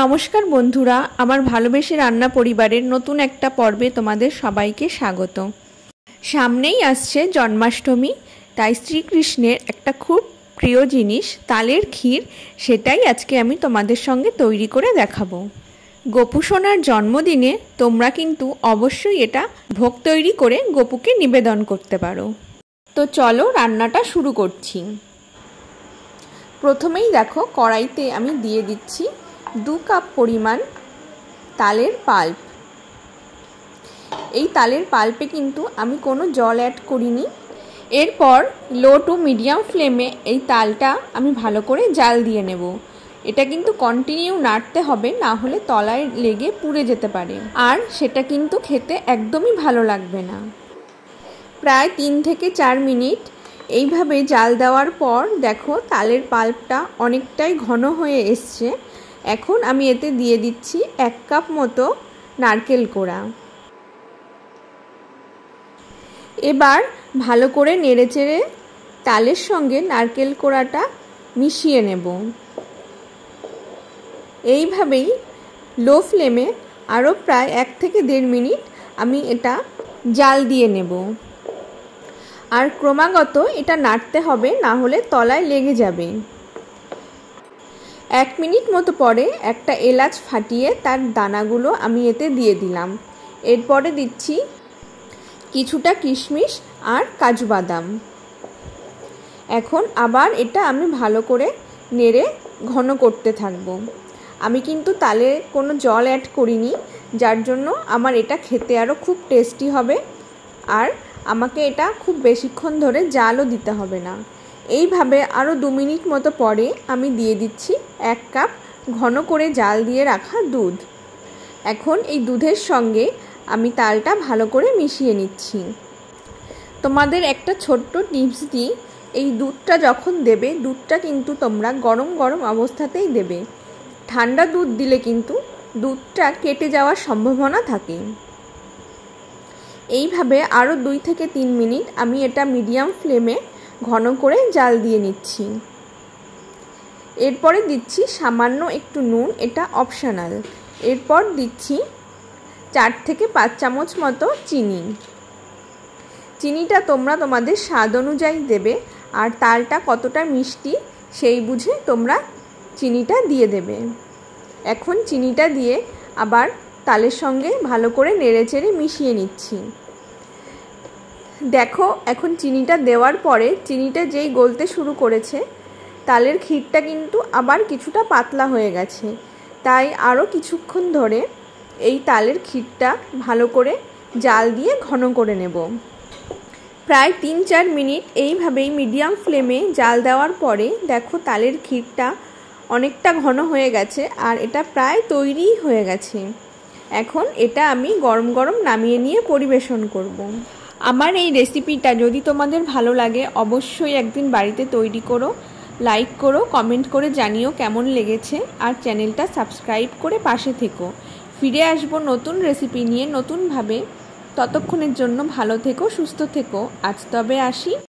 নমস্কার বন্ধুরা আমার ভালোবেসে রান্না পরিবারের নতুন একটা পর্বে তোমাদের সবাইকে স্বাগত সামনেই আসছে জন্মাষ্টমী তাই শ্রীকৃষ্ণের একটা খুব প্রিয় জিনিস তালের ক্ষীর সেটাই আজকে আমি তোমাদের সঙ্গে তৈরি করে দেখাবো গোপুসোনার জন্মদিনে তোমরা কিন্তু অবশ্যই এটা ভোগ তৈরি করে গোপুকে নিবেদন করতে পারো তো চলো রান্নাটা শুরু করছি প্রথমেই দেখো কড়াইতে আমি দিয়ে দিচ্ছি দু কাপ পরিমাণ তালের পাল্প এই তালের পাল্পে কিন্তু আমি কোনো জল অ্যাড করিনি এরপর লো টু মিডিয়াম ফ্লেমে এই তালটা আমি ভালো করে জাল দিয়ে নেব এটা কিন্তু কন্টিনিউ নাড়তে হবে না হলে তলায় লেগে পুড়ে যেতে পারে আর সেটা কিন্তু খেতে একদমই ভালো লাগবে না প্রায় তিন থেকে চার মিনিট এইভাবে জাল দেওয়ার পর দেখো তালের পাল্পটা অনেকটাই ঘন হয়ে এসছে এখন আমি এতে দিয়ে দিচ্ছি এক কাপ মতো নারকেল কোড়া এবার ভালো করে নেড়েচেড়ে তালের সঙ্গে নারকেল কোড়াটা মিশিয়ে নেব এইভাবেই লো ফ্লেমে আরও প্রায় এক থেকে দেড় মিনিট আমি এটা জাল দিয়ে নেব আর ক্রমাগত এটা নাড়তে হবে না হলে তলায় লেগে যাবে এক মিনিট মতো পরে একটা এলাচ ফাটিয়ে তার দানাগুলো আমি এতে দিয়ে দিলাম এরপরে দিচ্ছি কিছুটা কিশমিশ আর কাজু বাদাম এখন আবার এটা আমি ভালো করে নেড়ে ঘন করতে থাকব আমি কিন্তু তালে কোনো জল অ্যাড করিনি যার জন্য আমার এটা খেতে আরও খুব টেস্টি হবে আর আমাকে এটা খুব বেশিক্ষণ ধরে জালও দিতে হবে না এইভাবে আরও দু মিনিট মতো পরে আমি দিয়ে দিচ্ছি এক কাপ ঘন করে জাল দিয়ে রাখা দুধ এখন এই দুধের সঙ্গে আমি তালটা ভালো করে মিশিয়ে নিচ্ছি তোমাদের একটা ছোট্ট টিপস দিই এই দুধটা যখন দেবে দুধটা কিন্তু তোমরা গরম গরম অবস্থাতেই দেবে ঠান্ডা দুধ দিলে কিন্তু দুধটা কেটে যাওয়ার সম্ভাবনা থাকে এইভাবে আরও দুই থেকে তিন মিনিট আমি এটা মিডিয়াম ফ্লেমে ঘন করে জাল দিয়ে নিচ্ছি এরপরে দিচ্ছি সামান্য একটু নুন এটা অপশানাল এরপর দিচ্ছি চার থেকে পাঁচ চামচ মতো চিনি চিনিটা তোমরা তোমাদের স্বাদ অনুযায়ী দেবে আর তালটা কতটা মিষ্টি সেই বুঝে তোমরা চিনিটা দিয়ে দেবে এখন চিনিটা দিয়ে আবার তালের সঙ্গে ভালো করে নেড়েচেড়ে মিশিয়ে নিচ্ছি দেখো এখন চিনিটা দেওয়ার পরে চিনিটা যেই গলতে শুরু করেছে তালের ক্ষীরটা কিন্তু আবার কিছুটা পাতলা হয়ে গেছে তাই আরও কিছুক্ষণ ধরে এই তালের ক্ষীরটা ভালো করে জাল দিয়ে ঘন করে নেব প্রায় তিন চার মিনিট এইভাবেই মিডিয়াম ফ্লেমে জাল দেওয়ার পরে দেখো তালের ক্ষীরটা অনেকটা ঘন হয়ে গেছে আর এটা প্রায় তৈরি হয়ে গেছে এখন এটা আমি গরম গরম নামিয়ে নিয়ে পরিবেশন করব। আমার এই রেসিপিটা যদি তোমাদের ভালো লাগে অবশ্যই একদিন বাড়িতে তৈরি করো লাইক করো কমেন্ট করে জানিও কেমন লেগেছে আর চ্যানেলটা সাবস্ক্রাইব করে পাশে থেকো ফিরে আসবো নতুন রেসিপি নিয়ে নতুনভাবে ততক্ষণের জন্য ভালো থেকো সুস্থ থেকো আজ তবে আসি